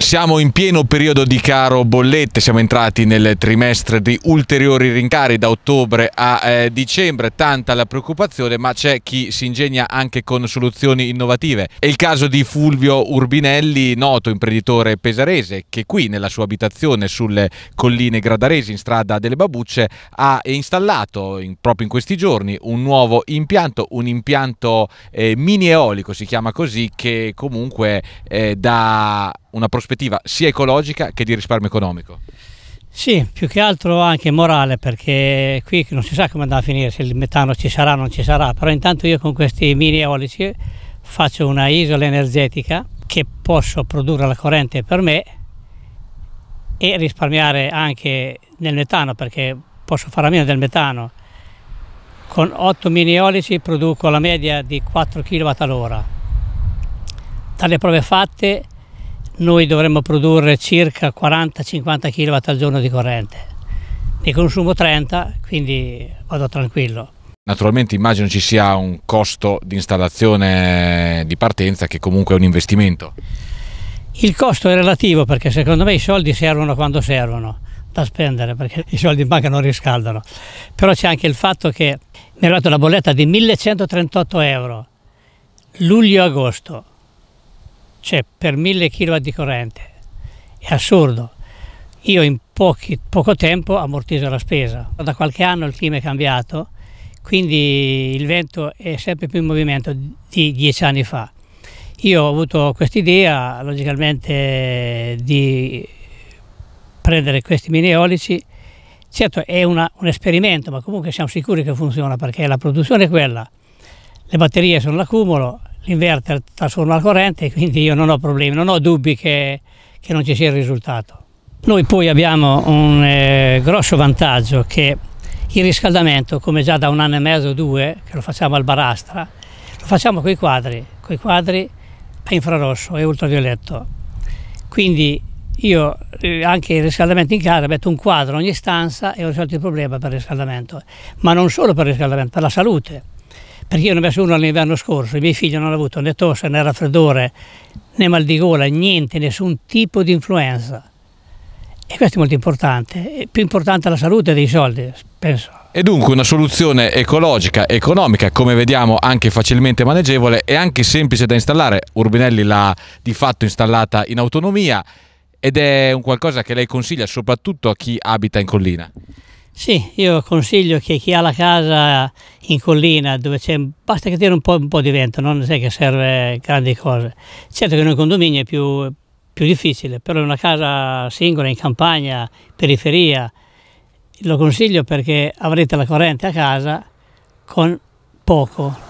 Siamo in pieno periodo di caro bollette, siamo entrati nel trimestre di ulteriori rincari da ottobre a eh, dicembre, tanta la preoccupazione, ma c'è chi si ingegna anche con soluzioni innovative. È il caso di Fulvio Urbinelli, noto imprenditore pesarese, che qui nella sua abitazione sulle colline gradaresi in strada delle Babucce ha installato in, proprio in questi giorni un nuovo impianto, un impianto eh, mini eolico, si chiama così, che comunque eh, da una prospettiva sia ecologica che di risparmio economico. Sì, più che altro anche morale, perché qui non si sa come andrà a finire, se il metano ci sarà o non ci sarà, però intanto io con questi mini eolici faccio una isola energetica che posso produrre la corrente per me e risparmiare anche nel metano, perché posso fare a meno del metano. Con 8 mini eolici produco la media di 4 kW all'ora. Dalle prove fatte noi dovremmo produrre circa 40-50 kW al giorno di corrente. Ne consumo 30, quindi vado tranquillo. Naturalmente immagino ci sia un costo di installazione di partenza che comunque è un investimento. Il costo è relativo perché secondo me i soldi servono quando servono da spendere perché i soldi in banca non riscaldano. Però c'è anche il fatto che mi è arrivata una bolletta di 1138 euro luglio-agosto c'è cioè, per 1000 kW di corrente. È assurdo. Io in pochi, poco tempo ammortizzo la spesa. Da qualche anno il clima è cambiato, quindi il vento è sempre più in movimento di dieci anni fa. Io ho avuto questa idea, logicamente, di prendere questi mini eolici. Certo è una, un esperimento, ma comunque siamo sicuri che funziona perché la produzione è quella. Le batterie sono l'accumulo, l'inverter trasforma la corrente, e quindi io non ho problemi, non ho dubbi che, che non ci sia il risultato. Noi poi abbiamo un eh, grosso vantaggio che il riscaldamento, come già da un anno e mezzo o due, che lo facciamo al Barastra, lo facciamo con i quadri, con i quadri a infrarosso e ultravioletto. Quindi io eh, anche il riscaldamento in casa metto un quadro ogni stanza e ho risolto il problema per il riscaldamento, ma non solo per il riscaldamento, per la salute perché io ne ho messo uno l'inverno scorso, i miei figli non hanno avuto né oh, tosse né raffreddore né mal di gola, niente, nessun tipo di influenza. E questo è molto importante, è più importante la salute dei soldi, penso. E dunque una soluzione ecologica, economica, come vediamo anche facilmente maneggevole e anche semplice da installare. Urbinelli l'ha di fatto installata in autonomia ed è un qualcosa che lei consiglia soprattutto a chi abita in collina. Sì, io consiglio che chi ha la casa in collina dove c'è, basta che tira un po', un po di vento, non è che serve grandi cose. Certo che in un condominio è più, più difficile, però in una casa singola, in campagna, periferia, lo consiglio perché avrete la corrente a casa con poco,